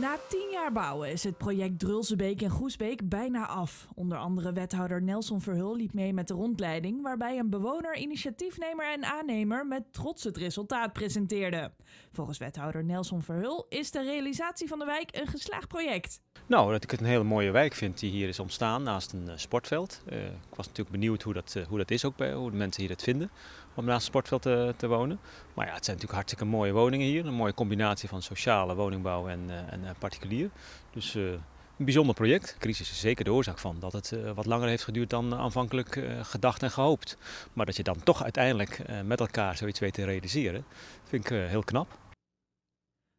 Na tien jaar bouwen is het project Drulsebeek en Goesbeek bijna af. Onder andere wethouder Nelson Verhul liep mee met de rondleiding, waarbij een bewoner, initiatiefnemer en aannemer met trots het resultaat presenteerde. Volgens wethouder Nelson Verhul is de realisatie van de wijk een geslaagd project. Nou, dat ik het een hele mooie wijk vind die hier is ontstaan naast een eh, sportveld. Eh, ik was natuurlijk benieuwd hoe dat, eh, hoe dat is ook bij hoe de mensen hier het vinden om naast een sportveld te, te wonen. Maar ja, het zijn natuurlijk hartstikke mooie woningen hier. Een mooie combinatie van sociale woningbouw en, en eh, particulier. Dus eh, een bijzonder project. De crisis is zeker de oorzaak van dat het eh, wat langer heeft geduurd dan aanvankelijk gedacht en gehoopt. Maar dat je dan toch uiteindelijk met elkaar zoiets weet te realiseren, vind ik heel knap.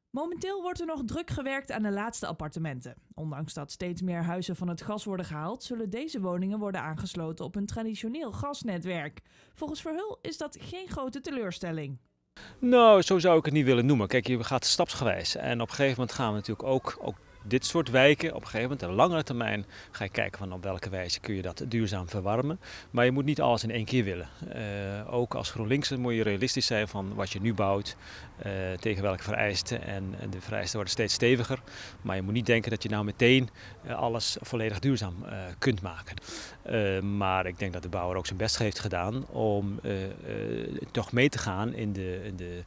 Momenteel wordt er nog druk gewerkt aan de laatste appartementen. Ondanks dat steeds meer huizen van het gas worden gehaald, zullen deze woningen worden aangesloten op een traditioneel gasnetwerk. Volgens Verhul is dat geen grote teleurstelling. Nou, zo zou ik het niet willen noemen. Kijk, je gaat stapsgewijs. En op een gegeven moment gaan we natuurlijk ook, ook dit soort wijken, op een gegeven moment, de langere termijn, ga je kijken van op welke wijze kun je dat duurzaam verwarmen. Maar je moet niet alles in één keer willen. Eh, ook als GroenLinks moet je realistisch zijn van wat je nu bouwt, eh, tegen welke vereisten. En, de vereisten worden steeds steviger. Maar je moet niet denken dat je nou meteen eh, alles volledig duurzaam kunt maken. Eh, maar ik denk dat de bouwer ook zijn best heeft gedaan om eh, eh, toch mee te gaan in de, de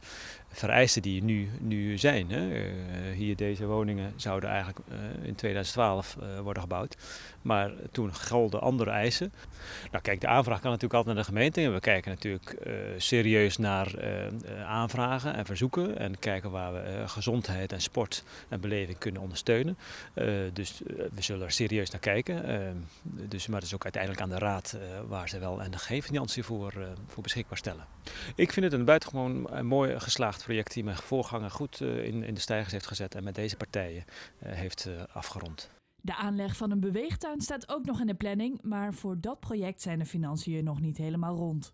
vereisten die nu, nu zijn. Hè. hier deze woningen zouden eigenlijk in 2012 worden gebouwd. Maar toen golden andere eisen. Nou kijk, de aanvraag kan natuurlijk altijd naar de gemeente. En we kijken natuurlijk serieus naar aanvragen en verzoeken. En kijken waar we gezondheid en sport en beleving kunnen ondersteunen. dus we zullen er serieus naar kijken. dus, maar het is ook uiteindelijk aan de raad eh, waar ze wel en een financiën voor, eh, voor beschikbaar stellen. Ik vind het een buitengewoon eh, mooi geslaagd project die mijn voorganger goed in, in de stijgers heeft gezet en met deze partijen heeft afgerond. De aanleg van een beweegtuin staat ook nog in de planning, maar voor dat project zijn de financiën nog niet helemaal rond.